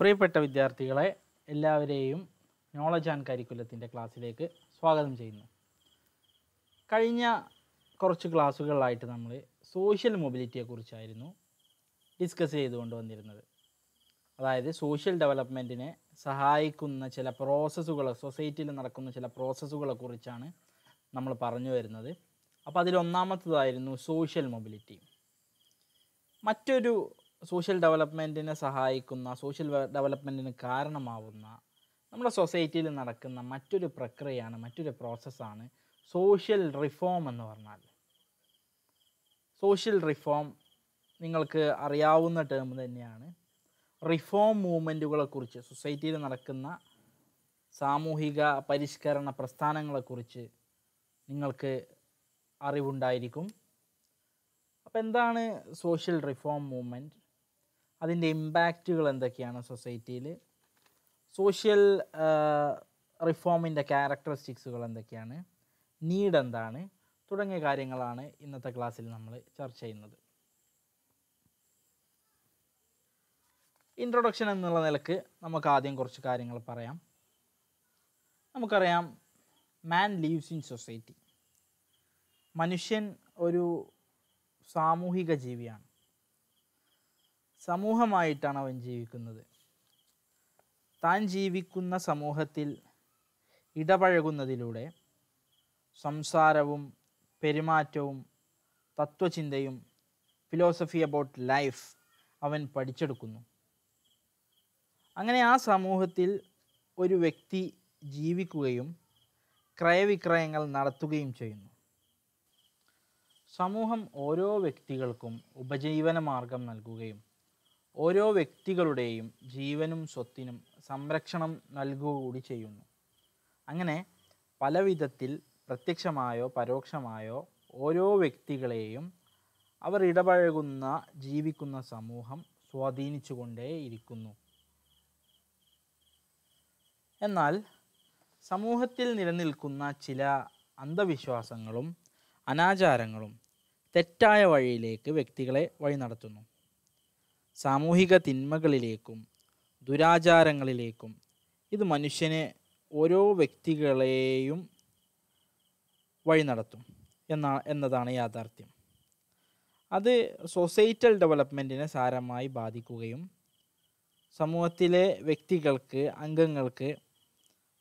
പ്രിയപ്പെട്ട വിദ്യാർത്ഥികളെ എല്ലാവരെയും നോളജ് ആൻഡ് കരിക്കുലത്തിൻ്റെ ക്ലാസ്സിലേക്ക് സ്വാഗതം ചെയ്യുന്നു കഴിഞ്ഞ കുറച്ച് ക്ലാസ്സുകളിലായിട്ട് നമ്മൾ സോഷ്യൽ മൊബിലിറ്റിയെക്കുറിച്ചായിരുന്നു ഡിസ്കസ് ചെയ്തുകൊണ്ട് വന്നിരുന്നത് അതായത് സോഷ്യൽ ഡെവലപ്മെൻറ്റിനെ സഹായിക്കുന്ന ചില പ്രോസസ്സുകൾ സൊസൈറ്റിയിൽ നടക്കുന്ന ചില പ്രോസസ്സുകളെക്കുറിച്ചാണ് നമ്മൾ പറഞ്ഞു വരുന്നത് അപ്പോൾ അതിലൊന്നാമത്തതായിരുന്നു സോഷ്യൽ മൊബിലിറ്റി മറ്റൊരു സോഷ്യൽ ഡെവലപ്മെൻറ്റിനെ സഹായിക്കുന്ന സോഷ്യൽ ഡെവലപ്മെൻറ്റിന് കാരണമാവുന്ന നമ്മുടെ സൊസൈറ്റിയിൽ നടക്കുന്ന മറ്റൊരു പ്രക്രിയയാണ് മറ്റൊരു പ്രോസസ്സാണ് സോഷ്യൽ റിഫോം എന്ന് പറഞ്ഞാൽ സോഷ്യൽ റിഫോം നിങ്ങൾക്ക് അറിയാവുന്ന ടേം തന്നെയാണ് റിഫോം മൂവ്മെൻറ്റുകളെക്കുറിച്ച് സൊസൈറ്റിയിൽ നടക്കുന്ന സാമൂഹിക പരിഷ്കരണ പ്രസ്ഥാനങ്ങളെക്കുറിച്ച് നിങ്ങൾക്ക് അറിവുണ്ടായിരിക്കും അപ്പോൾ എന്താണ് സോഷ്യൽ റിഫോം മൂവ്മെൻറ്റ് അതിൻ്റെ ഇമ്പാക്റ്റുകൾ എന്തൊക്കെയാണ് സൊസൈറ്റിയിൽ സോഷ്യൽ റിഫോമിൻ്റെ ക്യാരക്ടറിസ്റ്റിക്സുകൾ എന്തൊക്കെയാണ് നീഡ് എന്താണ് തുടങ്ങിയ കാര്യങ്ങളാണ് ഇന്നത്തെ ക്ലാസ്സിൽ നമ്മൾ ചർച്ച ചെയ്യുന്നത് ഇൻട്രൊഡക്ഷൻ എന്നുള്ള നിലക്ക് നമുക്ക് ആദ്യം കുറച്ച് കാര്യങ്ങൾ പറയാം നമുക്കറിയാം മാൻ ലീവ്സ് ഇൻ സൊസൈറ്റി മനുഷ്യൻ ഒരു സാമൂഹിക ജീവിയാണ് സമൂഹമായിട്ടാണ് അവൻ ജീവിക്കുന്നത് താൻ ജീവിക്കുന്ന സമൂഹത്തിൽ ഇടപഴകുന്നതിലൂടെ സംസാരവും പെരുമാറ്റവും തത്വചിന്തയും ഫിലോസഫി അബൌട്ട് ലൈഫ് അവൻ പഠിച്ചെടുക്കുന്നു അങ്ങനെ ആ സമൂഹത്തിൽ ഒരു വ്യക്തി ജീവിക്കുകയും ക്രയവിക്രയങ്ങൾ നടത്തുകയും ചെയ്യുന്നു സമൂഹം ഓരോ വ്യക്തികൾക്കും ഉപജീവന മാർഗം നൽകുകയും ഓരോ വ്യക്തികളുടെയും ജീവനും സ്വത്തിനും സംരക്ഷണം നൽകുക കൂടി ചെയ്യുന്നു അങ്ങനെ പല വിധത്തിൽ പ്രത്യക്ഷമായോ പരോക്ഷമായോ ഓരോ വ്യക്തികളെയും അവർ ഇടപഴകുന്ന ജീവിക്കുന്ന സമൂഹം സ്വാധീനിച്ചുകൊണ്ടേയിരിക്കുന്നു എന്നാൽ സമൂഹത്തിൽ നിലനിൽക്കുന്ന ചില അന്ധവിശ്വാസങ്ങളും അനാചാരങ്ങളും തെറ്റായ വഴിയിലേക്ക് വ്യക്തികളെ വഴി നടത്തുന്നു സാമൂഹിക തിന്മകളിലേക്കും ദുരാചാരങ്ങളിലേക്കും ഇത് മനുഷ്യനെ ഓരോ വ്യക്തികളെയും വഴി നടത്തും എന്നാ എന്നതാണ് യാഥാർത്ഥ്യം അത് സൊസൈറ്റൽ ഡെവലപ്മെൻറ്റിനെ സാരമായി ബാധിക്കുകയും സമൂഹത്തിലെ വ്യക്തികൾക്ക് അംഗങ്ങൾക്ക്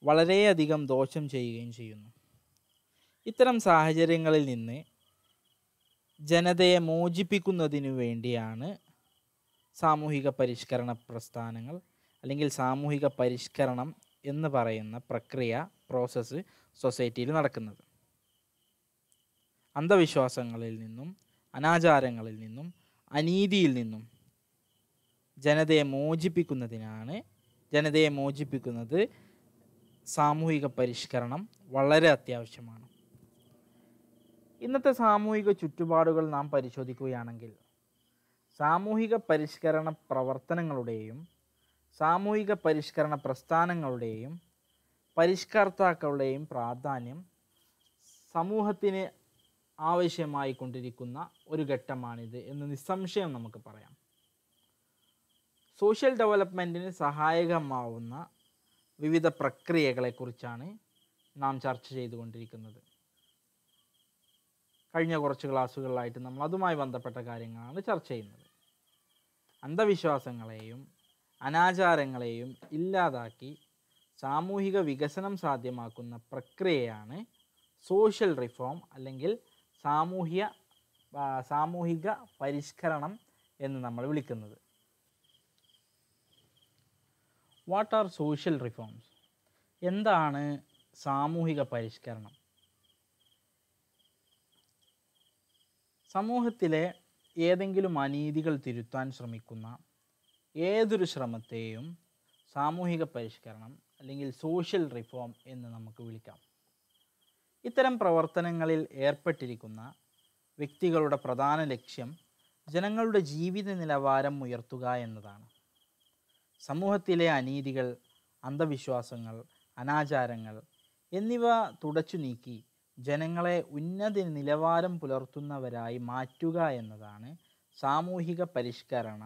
വളരെയധികം ദോഷം ചെയ്യുകയും ചെയ്യുന്നു ഇത്തരം സാഹചര്യങ്ങളിൽ നിന്ന് ജനതയെ മോചിപ്പിക്കുന്നതിനു വേണ്ടിയാണ് സാമൂഹിക പരിഷ്കരണ പ്രസ്ഥാനങ്ങൾ അല്ലെങ്കിൽ സാമൂഹിക പരിഷ്കരണം എന്ന് പറയുന്ന പ്രക്രിയ പ്രോസസ്സ് സൊസൈറ്റിയിൽ നടക്കുന്നത് അന്ധവിശ്വാസങ്ങളിൽ നിന്നും അനാചാരങ്ങളിൽ നിന്നും അനീതിയിൽ നിന്നും ജനതയെ മോചിപ്പിക്കുന്നതിനാണ് ജനതയെ മോചിപ്പിക്കുന്നത് സാമൂഹിക പരിഷ്കരണം വളരെ അത്യാവശ്യമാണ് ഇന്നത്തെ സാമൂഹിക ചുറ്റുപാടുകൾ നാം പരിശോധിക്കുകയാണെങ്കിൽ സാമൂഹിക പരിഷ്കരണ പ്രവർത്തനങ്ങളുടെയും സാമൂഹിക പരിഷ്കരണ പ്രസ്ഥാനങ്ങളുടെയും പരിഷ്കർത്താക്കളുടെയും പ്രാധാന്യം സമൂഹത്തിന് ആവശ്യമായി കൊണ്ടിരിക്കുന്ന ഒരു ഘട്ടമാണിത് എന്ന് നിസ്സംശയം നമുക്ക് പറയാം സോഷ്യൽ ഡെവലപ്മെൻറ്റിന് സഹായകമാവുന്ന വിവിധ പ്രക്രിയകളെക്കുറിച്ചാണ് നാം ചർച്ച ചെയ്തുകൊണ്ടിരിക്കുന്നത് കഴിഞ്ഞ കുറച്ച് ക്ലാസ്സുകളിലായിട്ട് നമ്മൾ അതുമായി ബന്ധപ്പെട്ട കാര്യങ്ങളാണ് ചർച്ച ചെയ്യുന്നത് അന്ധവിശ്വാസങ്ങളെയും അനാചാരങ്ങളെയും ഇല്ലാതാക്കി സാമൂഹിക വികസനം സാധ്യമാക്കുന്ന പ്രക്രിയയാണ് സോഷ്യൽ റിഫോം അല്ലെങ്കിൽ സാമൂഹ്യ സാമൂഹിക പരിഷ്കരണം എന്ന് നമ്മൾ വിളിക്കുന്നത് വാട്ട് ആർ സോഷ്യൽ റിഫോംസ് എന്താണ് സാമൂഹിക പരിഷ്കരണം സമൂഹത്തിലെ ഏതെങ്കിലും അനീതികൾ തിരുത്താൻ ശ്രമിക്കുന്ന ഏതൊരു ശ്രമത്തെയും സാമൂഹിക പരിഷ്കരണം അല്ലെങ്കിൽ സോഷ്യൽ റിഫോം എന്ന് നമുക്ക് വിളിക്കാം ഇത്തരം പ്രവർത്തനങ്ങളിൽ ഏർപ്പെട്ടിരിക്കുന്ന വ്യക്തികളുടെ പ്രധാന ലക്ഷ്യം ജനങ്ങളുടെ ജീവിത നിലവാരം ഉയർത്തുക എന്നതാണ് സമൂഹത്തിലെ അനീതികൾ അന്ധവിശ്വാസങ്ങൾ അനാചാരങ്ങൾ എന്നിവ തുടച്ചു നീക്കി ജനങ്ങളെ ഉന്നത നിലവാരം പുലർത്തുന്നവരായി മാറ്റുക എന്നതാണ് സാമൂഹിക പരിഷ്കരണ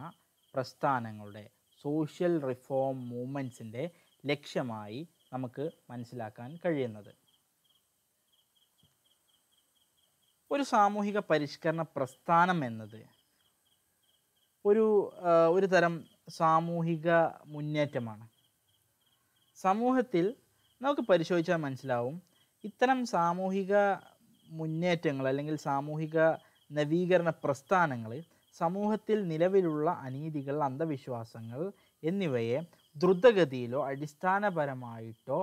പ്രസ്ഥാനങ്ങളുടെ സോഷ്യൽ റിഫോം മൂവ്മെൻറ്റ്സിൻ്റെ ലക്ഷ്യമായി നമുക്ക് മനസ്സിലാക്കാൻ കഴിയുന്നത് ഒരു സാമൂഹിക പരിഷ്കരണ പ്രസ്ഥാനം എന്നത് ഒരു ഒരു തരം സാമൂഹിക മുന്നേറ്റമാണ് സമൂഹത്തിൽ നമുക്ക് പരിശോധിച്ചാൽ മനസ്സിലാവും ഇത്തരം സാമൂഹിക മുന്നേറ്റങ്ങൾ അല്ലെങ്കിൽ സാമൂഹിക നവീകരണ പ്രസ്ഥാനങ്ങൾ സമൂഹത്തിൽ നിലവിലുള്ള അനീതികൾ അന്ധവിശ്വാസങ്ങൾ എന്നിവയെ ദ്രുതഗതിയിലോ അടിസ്ഥാനപരമായിട്ടോ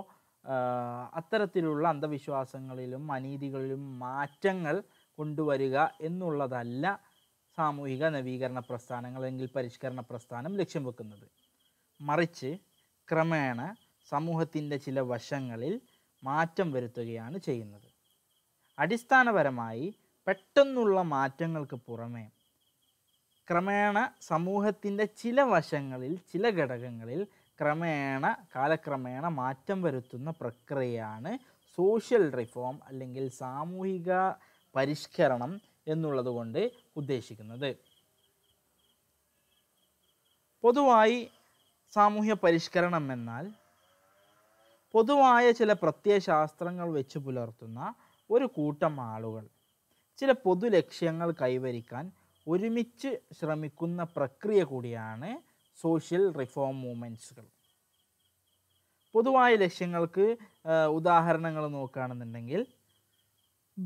അത്തരത്തിലുള്ള അന്ധവിശ്വാസങ്ങളിലും അനീതികളിലും മാറ്റങ്ങൾ കൊണ്ടുവരിക എന്നുള്ളതല്ല സാമൂഹിക നവീകരണ പ്രസ്ഥാനങ്ങൾ അല്ലെങ്കിൽ പരിഷ്കരണ പ്രസ്ഥാനം ലക്ഷ്യം വെക്കുന്നത് മറിച്ച് ക്രമേണ സമൂഹത്തിൻ്റെ ചില വശങ്ങളിൽ മാറ്റം വരുത്തുകയാണ് ചെയ്യുന്നത് അടിസ്ഥാനപരമായി പെട്ടെന്നുള്ള മാറ്റങ്ങൾക്ക് പുറമേ ക്രമേണ സമൂഹത്തിൻ്റെ ചില വശങ്ങളിൽ ചില ഘടകങ്ങളിൽ ക്രമേണ കാലക്രമേണ മാറ്റം വരുത്തുന്ന പ്രക്രിയയാണ് സോഷ്യൽ റിഫോം അല്ലെങ്കിൽ സാമൂഹിക പരിഷ്കരണം എന്നുള്ളതുകൊണ്ട് ഉദ്ദേശിക്കുന്നത് പൊതുവായി സാമൂഹ്യ പരിഷ്കരണം എന്നാൽ പൊതുവായ ചില പ്രത്യയശാസ്ത്രങ്ങൾ വെച്ച് പുലർത്തുന്ന ഒരു കൂട്ടം ആളുകൾ ചില പൊതു ലക്ഷ്യങ്ങൾ കൈവരിക്കാൻ ഒരുമിച്ച് ശ്രമിക്കുന്ന പ്രക്രിയ കൂടിയാണ് സോഷ്യൽ റിഫോം മൂവ്മെൻറ്റ്സുകൾ പൊതുവായ ലക്ഷ്യങ്ങൾക്ക് ഉദാഹരണങ്ങൾ നോക്കുകയാണെന്നുണ്ടെങ്കിൽ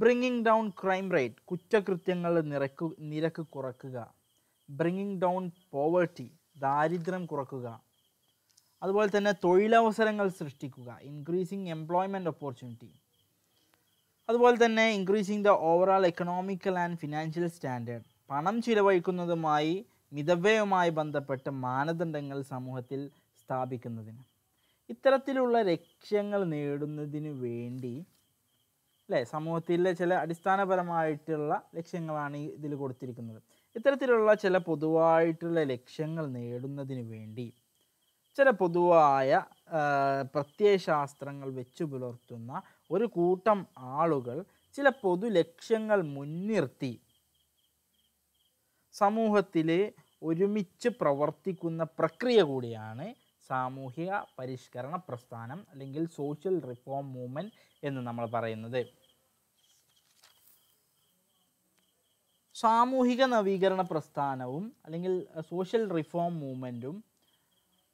ബ്രിങ്ങിങ് ഡൗൺ ക്രൈം റേറ്റ് കുറ്റകൃത്യങ്ങൾ നിരക്ക് നിരക്ക് കുറക്കുക ബ്രിങ്ങിങ് ഡൗൺ പോവേർട്ടി ദാരിദ്ര്യം കുറക്കുക അതുപോലെ തന്നെ തൊഴിലവസരങ്ങൾ സൃഷ്ടിക്കുക ഇൻക്രീസിങ് എംപ്ലോയ്മെൻറ്റ് ഓപ്പർച്യൂണിറ്റി അതുപോലെ തന്നെ increasing the overall economical and financial standard പണം ചിലവഴിക്കുന്നതുമായി മിതവ്യയവുമായി ബന്ധപ്പെട്ട മാനദണ്ഡങ്ങൾ സമൂഹത്തിൽ സ്ഥാപിക്കുന്നതിന് ഇത്തരത്തിലുള്ള ലക്ഷ്യങ്ങൾ നേടുന്നതിന് വേണ്ടി അല്ലേ സമൂഹത്തിലെ ചില അടിസ്ഥാനപരമായിട്ടുള്ള ലക്ഷ്യങ്ങളാണ് ഇതിൽ കൊടുത്തിരിക്കുന്നത് ഇത്തരത്തിലുള്ള ചില പൊതുവായിട്ടുള്ള ലക്ഷ്യങ്ങൾ നേടുന്നതിന് വേണ്ടി ചില പൊതുവായ പ്രത്യയശാസ്ത്രങ്ങൾ വെച്ചു പുലർത്തുന്ന ഒരു കൂട്ടം ആളുകൾ ചില പൊതു ലക്ഷ്യങ്ങൾ മുൻനിർത്തി സമൂഹത്തിൽ ഒരുമിച്ച് പ്രവർത്തിക്കുന്ന പ്രക്രിയ കൂടിയാണ് സാമൂഹിക പരിഷ്കരണ പ്രസ്ഥാനം അല്ലെങ്കിൽ സോഷ്യൽ റിഫോം മൂവ്മെൻറ്റ് എന്ന് നമ്മൾ പറയുന്നത് സാമൂഹിക നവീകരണ പ്രസ്ഥാനവും അല്ലെങ്കിൽ സോഷ്യൽ റിഫോം മൂവ്മെൻറ്റും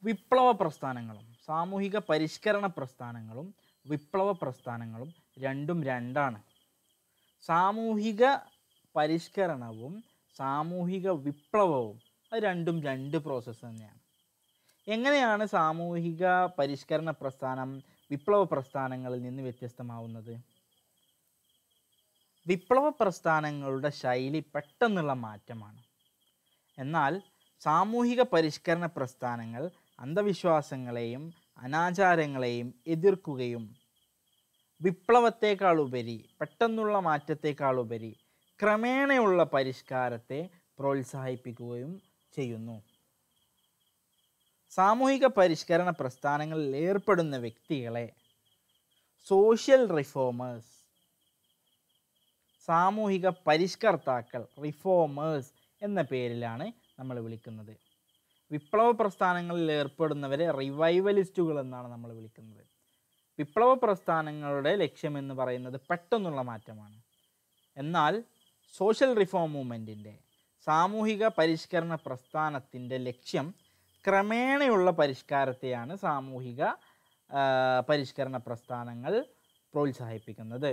വിപ്ലവ പ്രസ്ഥാനങ്ങളും സാമൂഹിക പരിഷ്കരണ പ്രസ്ഥാനങ്ങളും വിപ്ലവ പ്രസ്ഥാനങ്ങളും രണ്ടും രണ്ടാണ് സാമൂഹിക പരിഷ്കരണവും സാമൂഹിക വിപ്ലവവും അത് രണ്ടും രണ്ട് പ്രോസസ്സ് തന്നെയാണ് എങ്ങനെയാണ് സാമൂഹിക പരിഷ്കരണ പ്രസ്ഥാനം വിപ്ലവ പ്രസ്ഥാനങ്ങളിൽ നിന്ന് വ്യത്യസ്തമാവുന്നത് വിപ്ലവ പ്രസ്ഥാനങ്ങളുടെ ശൈലി പെട്ടെന്നുള്ള മാറ്റമാണ് എന്നാൽ സാമൂഹിക പരിഷ്കരണ പ്രസ്ഥാനങ്ങൾ അന്ധവിശ്വാസങ്ങളെയും അനാചാരങ്ങളെയും എതിർക്കുകയും വിപ്ലവത്തെക്കാളുപരി പെട്ടെന്നുള്ള മാറ്റത്തെക്കാളുപരി ക്രമേണയുള്ള പരിഷ്കാരത്തെ പ്രോത്സാഹിപ്പിക്കുകയും ചെയ്യുന്നു സാമൂഹിക പരിഷ്കരണ പ്രസ്ഥാനങ്ങളിൽ ഏർപ്പെടുന്ന വ്യക്തികളെ സോഷ്യൽ റിഫോമേഴ്സ് സാമൂഹിക പരിഷ്കർത്താക്കൾ റിഫോമേഴ്സ് എന്ന പേരിലാണ് നമ്മൾ വിളിക്കുന്നത് വിപ്ലവ പ്രസ്ഥാനങ്ങളിൽ ഏർപ്പെടുന്നവരെ റിവൈവലിസ്റ്റുകൾ എന്നാണ് നമ്മൾ വിളിക്കുന്നത് വിപ്ലവ പ്രസ്ഥാനങ്ങളുടെ ലക്ഷ്യമെന്ന് പറയുന്നത് പെട്ടെന്നുള്ള മാറ്റമാണ് എന്നാൽ സോഷ്യൽ റിഫോം മൂവ്മെൻറ്റിൻ്റെ സാമൂഹിക പരിഷ്കരണ പ്രസ്ഥാനത്തിൻ്റെ ലക്ഷ്യം ക്രമേണയുള്ള പരിഷ്കാരത്തെയാണ് സാമൂഹിക പരിഷ്കരണ പ്രസ്ഥാനങ്ങൾ പ്രോത്സാഹിപ്പിക്കുന്നത്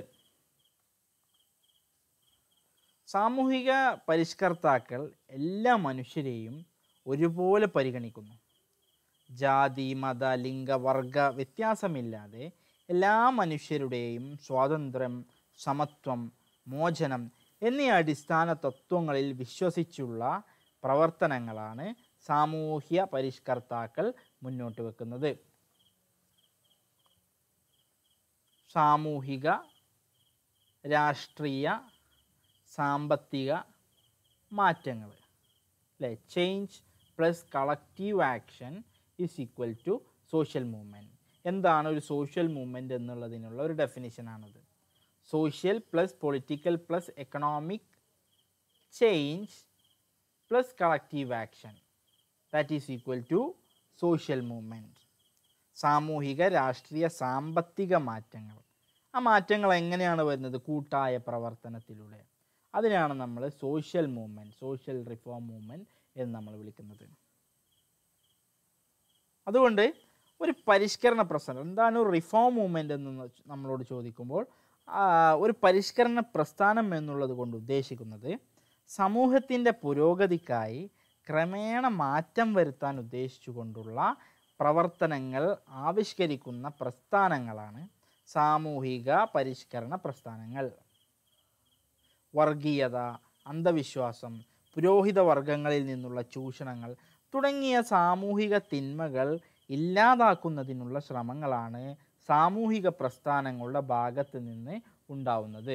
സാമൂഹിക പരിഷ്കർത്താക്കൾ എല്ലാ മനുഷ്യരെയും ഒരുപോലെ പരിഗണിക്കുന്നു ജാതി മത ലിംഗ വർഗ വ്യത്യാസമില്ലാതെ എല്ലാ മനുഷ്യരുടെയും സ്വാതന്ത്ര്യം സമത്വം മോചനം എന്നീ അടിസ്ഥാന തത്വങ്ങളിൽ വിശ്വസിച്ചുള്ള പ്രവർത്തനങ്ങളാണ് സാമൂഹ്യ പരിഷ്കർത്താക്കൾ മുന്നോട്ട് വെക്കുന്നത് സാമൂഹിക രാഷ്ട്രീയ സാമ്പത്തിക മാറ്റങ്ങൾ അല്ലെ change plus collective action is equal to social movement എന്താണ് ഒരു സോഷ്യൽ മൂവ്മെൻറ്റ് എന്നുള്ളതിനുള്ള ഒരു ഡെഫിനിഷനാണത് social plus political plus economic change plus collective action that is equal to social movement സാമൂഹിക രാഷ്ട്രീയ സാമ്പത്തിക മാറ്റങ്ങൾ ആ മാറ്റങ്ങൾ എങ്ങനെയാണ് വരുന്നത് കൂട്ടായ പ്രവർത്തനത്തിലൂടെ അതിനാണ് നമ്മൾ social movement social reform movement എന്ന് നമ്മൾ വിളിക്കുന്നത് അതുകൊണ്ട് ഒരു പരിഷ്കരണ പ്രസ്ഥാനം എന്താണ് ഒരു റിഫോം മൂവ്മെൻ്റ് എന്ന് നമ്മളോട് ചോദിക്കുമ്പോൾ ഒരു പരിഷ്കരണ പ്രസ്ഥാനം എന്നുള്ളത് കൊണ്ട് ഉദ്ദേശിക്കുന്നത് സമൂഹത്തിൻ്റെ പുരോഗതിക്കായി ക്രമേണ മാറ്റം വരുത്താൻ ഉദ്ദേശിച്ചുകൊണ്ടുള്ള പ്രവർത്തനങ്ങൾ ആവിഷ്കരിക്കുന്ന പ്രസ്ഥാനങ്ങളാണ് സാമൂഹിക പരിഷ്കരണ പ്രസ്ഥാനങ്ങൾ വർഗീയത അന്ധവിശ്വാസം പുരോഹിത വർഗങ്ങളിൽ നിന്നുള്ള ചൂഷണങ്ങൾ തുടങ്ങിയ സാമൂഹിക തിന്മകൾ ഇല്ലാതാക്കുന്നതിനുള്ള ശ്രമങ്ങളാണ് സാമൂഹിക പ്രസ്ഥാനങ്ങളുടെ ഭാഗത്ത് നിന്ന് ഉണ്ടാവുന്നത്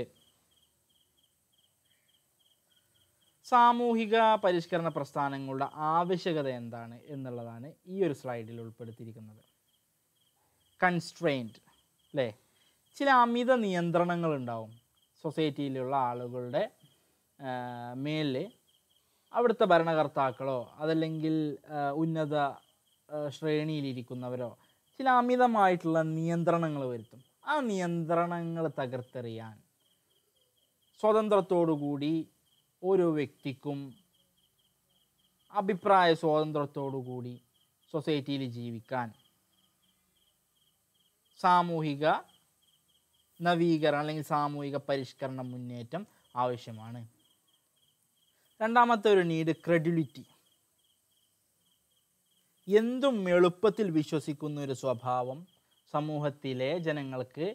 സാമൂഹിക പരിഷ്കരണ പ്രസ്ഥാനങ്ങളുടെ ആവശ്യകത എന്താണ് എന്നുള്ളതാണ് ഈ ഒരു സ്ലൈഡിൽ ഉൾപ്പെടുത്തിയിരിക്കുന്നത് കൺസ്ട്രെയിൻറ്റ് അല്ലേ ചില അമിത നിയന്ത്രണങ്ങൾ ഉണ്ടാവും സൊസൈറ്റിയിലുള്ള ആളുകളുടെ മേലിൽ അവിടുത്തെ ഭരണകർത്താക്കളോ അതല്ലെങ്കിൽ ഉന്നത ശ്രേണിയിലിരിക്കുന്നവരോ ചില അമിതമായിട്ടുള്ള നിയന്ത്രണങ്ങൾ വരുത്തും ആ നിയന്ത്രണങ്ങൾ തകർത്തെറിയാൻ സ്വതന്ത്രത്തോടുകൂടി ഓരോ വ്യക്തിക്കും അഭിപ്രായ സ്വാതന്ത്ര്യത്തോടുകൂടി സൊസൈറ്റിയിൽ ജീവിക്കാൻ സാമൂഹിക നവീകരണം അല്ലെങ്കിൽ സാമൂഹിക പരിഷ്കരണ മുന്നേറ്റം ആവശ്യമാണ് രണ്ടാമത്തെ ഒരു നീഡ് ക്രെഡിലിറ്റി എന്തും എളുപ്പത്തിൽ വിശ്വസിക്കുന്ന ഒരു സ്വഭാവം സമൂഹത്തിലെ ജനങ്ങൾക്ക്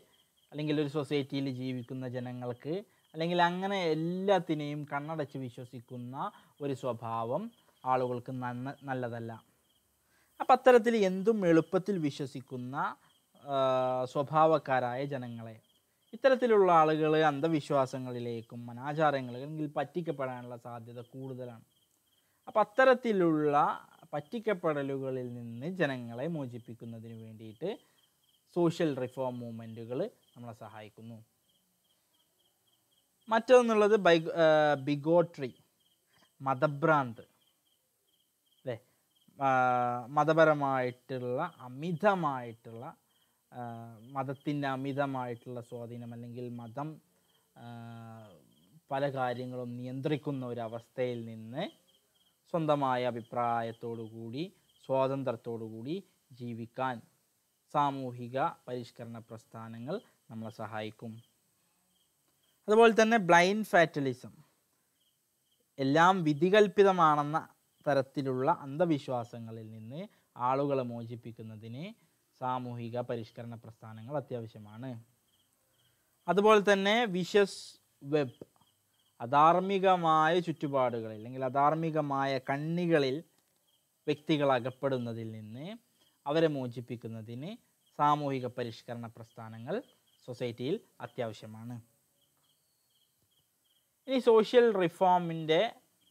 അല്ലെങ്കിൽ ഒരു സൊസൈറ്റിയിൽ ജീവിക്കുന്ന ജനങ്ങൾക്ക് അല്ലെങ്കിൽ അങ്ങനെ എല്ലാത്തിനെയും കണ്ണടച്ച് വിശ്വസിക്കുന്ന ഒരു സ്വഭാവം ആളുകൾക്ക് നന്ന നല്ലതല്ല അപ്പം അത്തരത്തിൽ എന്തും എളുപ്പത്തിൽ വിശ്വസിക്കുന്ന സ്വഭാവക്കാരായ ജനങ്ങളെ ഇത്തരത്തിലുള്ള ആളുകൾ അന്ധവിശ്വാസങ്ങളിലേക്കും അനാചാരങ്ങളിലും പറ്റിക്കപ്പെടാനുള്ള സാധ്യത കൂടുതലാണ് അപ്പം അത്തരത്തിലുള്ള പറ്റിക്കപ്പെടലുകളിൽ നിന്ന് ജനങ്ങളെ മോചിപ്പിക്കുന്നതിന് വേണ്ടിയിട്ട് സോഷ്യൽ റിഫോം മൂവ്മെൻറ്റുകൾ നമ്മളെ സഹായിക്കുന്നു മറ്റൊന്നുള്ളത് ബൈ ബിഗോട്രി മതഭ്രാന്ത് അല്ലേ മതപരമായിട്ടുള്ള അമിതമായിട്ടുള്ള മതത്തിൻ്റെ അമിതമായിട്ടുള്ള സ്വാധീനം അല്ലെങ്കിൽ മതം പല കാര്യങ്ങളും നിയന്ത്രിക്കുന്ന ഒരവസ്ഥയിൽ നിന്ന് സ്വന്തമായ അഭിപ്രായത്തോടു കൂടി സ്വാതന്ത്ര്യത്തോടു കൂടി ജീവിക്കാൻ സാമൂഹിക പരിഷ്കരണ പ്രസ്ഥാനങ്ങൾ നമ്മളെ സഹായിക്കും അതുപോലെ തന്നെ ബ്ലൈൻഡ് ഫാറ്റലിസം എല്ലാം വിധികൽപ്പിതമാണെന്ന തരത്തിലുള്ള അന്ധവിശ്വാസങ്ങളിൽ നിന്ന് ആളുകളെ മോചിപ്പിക്കുന്നതിന് സാമൂഹിക പരിഷ്കരണ പ്രസ്ഥാനങ്ങൾ അത്യാവശ്യമാണ് അതുപോലെ തന്നെ വിഷസ് വെബ് അധാർമികമായ ചുറ്റുപാടുകളിൽ അല്ലെങ്കിൽ അധാർമികമായ കണ്ണികളിൽ വ്യക്തികൾ അകപ്പെടുന്നതിൽ നിന്ന് അവരെ മോചിപ്പിക്കുന്നതിന് സാമൂഹിക പരിഷ്കരണ പ്രസ്ഥാനങ്ങൾ സൊസൈറ്റിയിൽ അത്യാവശ്യമാണ് ഇനി സോഷ്യൽ റിഫോമിൻ്റെ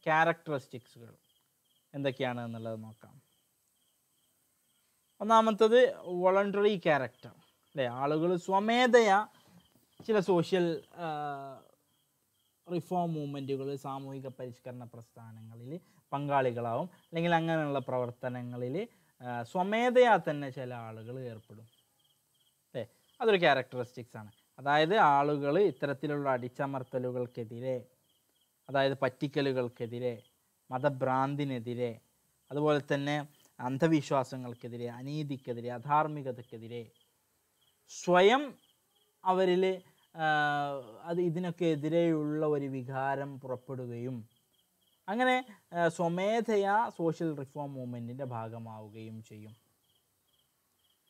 ക്യാരക്ടറിസ്റ്റിക്സുകൾ എന്തൊക്കെയാണ് എന്നുള്ളത് നോക്കാം ഒന്നാമത്തത് വോളണ്ടറി ക്യാരക്ടർ അല്ലേ ആളുകൾ സ്വമേധയാ ചില സോഷ്യൽ റിഫോം മൂവ്മെൻറ്റുകൾ സാമൂഹിക പരിഷ്കരണ പ്രസ്ഥാനങ്ങളിൽ പങ്കാളികളാവും അല്ലെങ്കിൽ അങ്ങനെയുള്ള പ്രവർത്തനങ്ങളിൽ സ്വമേധയാ തന്നെ ചില ആളുകൾ ഏർപ്പെടും അല്ലേ അതൊരു ക്യാരക്ടറിസ്റ്റിക്സ് ആണ് അതായത് ആളുകൾ ഇത്തരത്തിലുള്ള അടിച്ചമർത്തലുകൾക്കെതിരെ അതായത് പറ്റിക്കലുകൾക്കെതിരെ മതഭ്രാന്തിനെതിരെ അതുപോലെ തന്നെ അന്ധവിശ്വാസങ്ങൾക്കെതിരെ അനീതിക്കെതിരെ അധാർമികതക്കെതിരെ സ്വയം അവരിൽ അത് ഇതിനൊക്കെ എതിരെയുള്ള ഒരു വികാരം പുറപ്പെടുകയും അങ്ങനെ സ്വമേധയാ സോഷ്യൽ റിഫോം മൂവ്മെൻറ്റിൻ്റെ ഭാഗമാവുകയും ചെയ്യും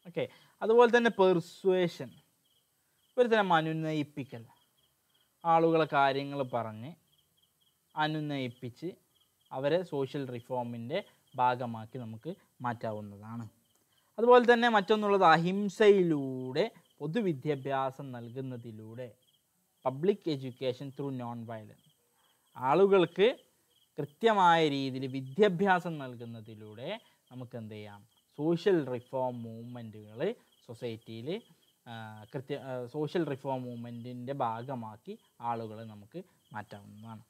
ഓക്കെ അതുപോലെ തന്നെ പെർസുവേഷൻ ഒരു തരം അനുനയിപ്പിക്കൽ ആളുകളെ കാര്യങ്ങൾ പറഞ്ഞ് അനുനയിപ്പിച്ച് അവരെ സോഷ്യൽ റിഫോമിൻ്റെ ഭാഗമാക്കി നമുക്ക് മാറ്റാവുന്നതാണ് അതുപോലെ തന്നെ മറ്റൊന്നുള്ളത് അഹിംസയിലൂടെ പൊതുവിദ്യാഭ്യാസം നൽകുന്നതിലൂടെ public education through non violence ആളുകൾക്ക് കൃത്യമായ രീതിയിൽ വിദ്യാഭ്യാസം നൽകുന്നതിലൂടെ നമുക്ക് എന്ത് ചെയ്യാം സോഷ്യൽ റിഫോം മൂവ്മെൻറ്റുകൾ സൊസൈറ്റിയിൽ കൃത്യ സോഷ്യൽ റിഫോം മൂവ്മെൻറ്റിൻ്റെ ഭാഗമാക്കി ആളുകളെ നമുക്ക് മാറ്റാവുന്നതാണ്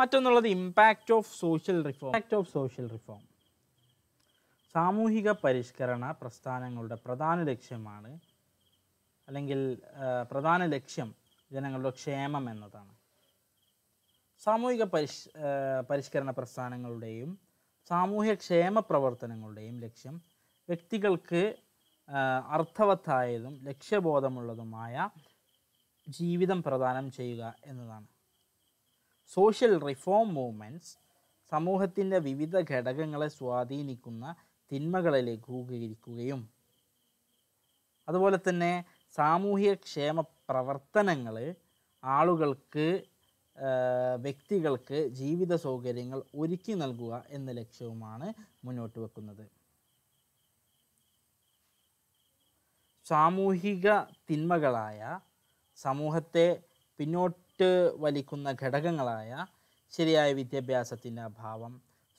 മറ്റൊന്നുള്ളത് impact of social reform impact of social reform സാമൂഹിക പരിഷ്കരണ പ്രസ്ഥാനങ്ങളുടെ പ്രധാന ലക്ഷ്യമാണ് അല്ലെങ്കിൽ പ്രധാന ലക്ഷ്യം ജനങ്ങളുടെ ക്ഷേമം എന്നതാണ് സാമൂഹിക പരിഷ് പരിഷ്കരണ പ്രസ്ഥാനങ്ങളുടെയും സാമൂഹ്യ ക്ഷേമ പ്രവർത്തനങ്ങളുടെയും ലക്ഷ്യം വ്യക്തികൾക്ക് അർത്ഥവത്തായതും ലക്ഷ്യബോധമുള്ളതുമായ ജീവിതം പ്രദാനം ചെയ്യുക എന്നതാണ് സോഷ്യൽ റിഫോം മൂവ്മെൻറ്റ്സ് സമൂഹത്തിൻ്റെ വിവിധ ഘടകങ്ങളെ സ്വാധീനിക്കുന്ന തിന്മകളെ ലഘൂകരിക്കുകയും അതുപോലെ തന്നെ സാമൂഹ്യ ക്ഷേമ പ്രവർത്തനങ്ങൾ ആളുകൾക്ക് വ്യക്തികൾക്ക് ജീവിത സൗകര്യങ്ങൾ ഒരുക്കി നൽകുക എന്ന ലക്ഷ്യവുമാണ് മുന്നോട്ട് വെക്കുന്നത് സാമൂഹിക തിന്മകളായ സമൂഹത്തെ പിന്നോട്ട് മുട്ട് വലിക്കുന്ന ഘടകങ്ങളായ ശരിയായ വിദ്യാഭ്യാസത്തിൻ്റെ അഭാവം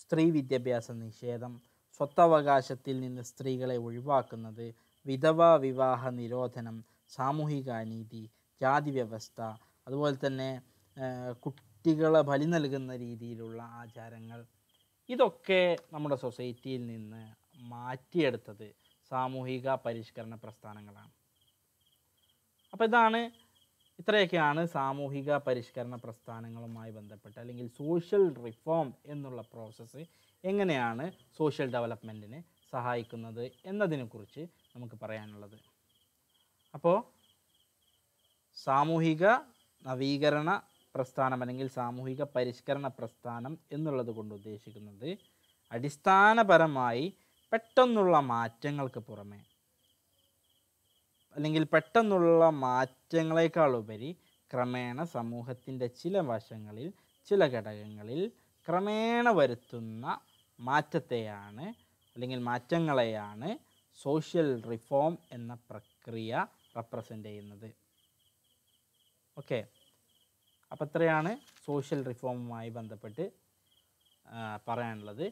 സ്ത്രീ വിദ്യാഭ്യാസ നിഷേധം സ്വത്തവകാശത്തിൽ നിന്ന് സ്ത്രീകളെ ഒഴിവാക്കുന്നത് വിധവാ വിവാഹ നിരോധനം സാമൂഹിക അനീതി ജാതി വ്യവസ്ഥ അതുപോലെ തന്നെ കുട്ടികളെ ബലി നൽകുന്ന രീതിയിലുള്ള ആചാരങ്ങൾ ഇതൊക്കെ നമ്മുടെ സൊസൈറ്റിയിൽ നിന്ന് മാറ്റിയെടുത്തത് സാമൂഹിക പരിഷ്കരണ പ്രസ്ഥാനങ്ങളാണ് അപ്പോൾ ഇതാണ് ഇത്രയൊക്കെയാണ് സാമൂഹിക പരിഷ്കരണ പ്രസ്ഥാനങ്ങളുമായി ബന്ധപ്പെട്ട് അല്ലെങ്കിൽ സോഷ്യൽ റിഫോം എന്നുള്ള പ്രോസസ്സ് എങ്ങനെയാണ് സോഷ്യൽ ഡെവലപ്മെൻറ്റിനെ സഹായിക്കുന്നത് എന്നതിനെക്കുറിച്ച് നമുക്ക് പറയാനുള്ളത് അപ്പോൾ സാമൂഹിക നവീകരണ പ്രസ്ഥാനം അല്ലെങ്കിൽ സാമൂഹിക പരിഷ്കരണ പ്രസ്ഥാനം എന്നുള്ളത് കൊണ്ട് ഉദ്ദേശിക്കുന്നത് അടിസ്ഥാനപരമായി പെട്ടെന്നുള്ള മാറ്റങ്ങൾക്ക് പുറമെ അല്ലെങ്കിൽ പെട്ടെന്നുള്ള മാറ്റങ്ങളെക്കാൾ ഉപരി ക്രമേണ സമൂഹത്തിൻ്റെ ചില വശങ്ങളിൽ ചില ഘടകങ്ങളിൽ ക്രമേണ വരുത്തുന്ന മാറ്റത്തെയാണ് അല്ലെങ്കിൽ മാറ്റങ്ങളെയാണ് സോഷ്യൽ റിഫോം എന്ന പ്രക്രിയ റെപ്രസെൻ്റ് ചെയ്യുന്നത് ഓക്കെ അപ്പം ഇത്രയാണ് സോഷ്യൽ റിഫോമുമായി ബന്ധപ്പെട്ട് പറയാനുള്ളത്